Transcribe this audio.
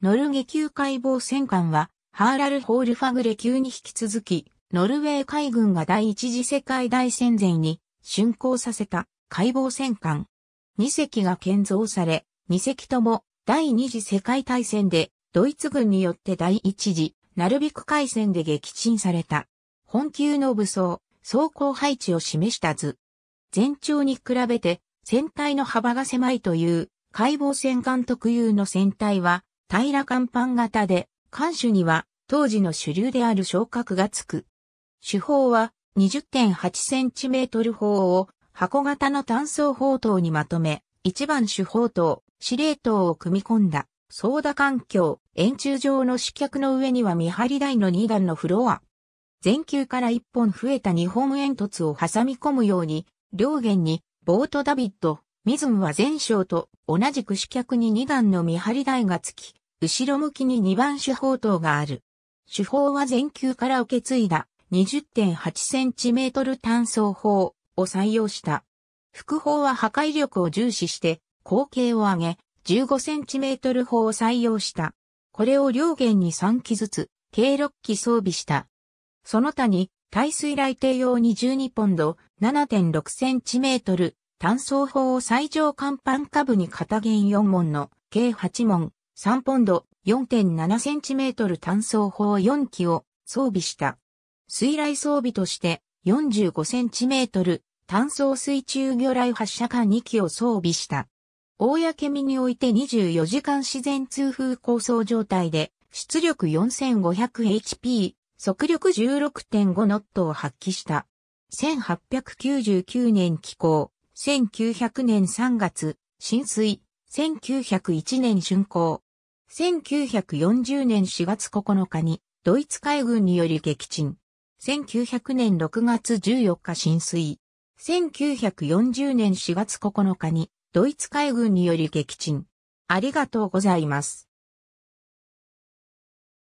ノルゲ級海防戦艦は、ハーラル・ホールファグレ級に引き続き、ノルウェー海軍が第一次世界大戦前に竣工させた海防戦艦。2隻が建造され、2隻とも第二次世界大戦でドイツ軍によって第一次ナルビク海戦で撃沈された。本級の武装、装甲配置を示した図。全長に比べて船体の幅が狭いという海防戦艦特有の船体は平甲板型で、艦首には当時の主流である昇格がつく。手法は 20.8cm 砲を箱型の単装砲塔にまとめ、一番手砲塔、司令塔を組み込んだ、操舵環境、円柱状の四脚の上には見張り台の2段のフロア。全球から1本増えた2本煙突を挟み込むように、両舷にボートダビッド、ミズムは前哨と同じく主脚に2段の見張り台がつき、後ろ向きに2番手法塔がある。手法は前級から受け継いだ 20.8cm 単装法を採用した。副法は破壊力を重視して口径を上げ 15cm 法を採用した。これを両弦に3機ずつ計6機装備した。その他に耐水雷艇用に12ポンド 7.6cm 単層法を最上甲板下部に片弦4門の計8門、3ポンド、4.7センチメートル単層砲4機を装備した。水雷装備として45センチメートル単層水中魚雷発射管2機を装備した。公みにおいて24時間自然通風構想状態で出力 4500HP、速力16.5ノットを発揮した。1899年寄港、1900年3月、浸水、1901年竣工。1940年4月9日に、ドイツ海軍により撃沈。1900年6月14日浸水。1940年4月9日に、ドイツ海軍により撃沈。ありがとうございます。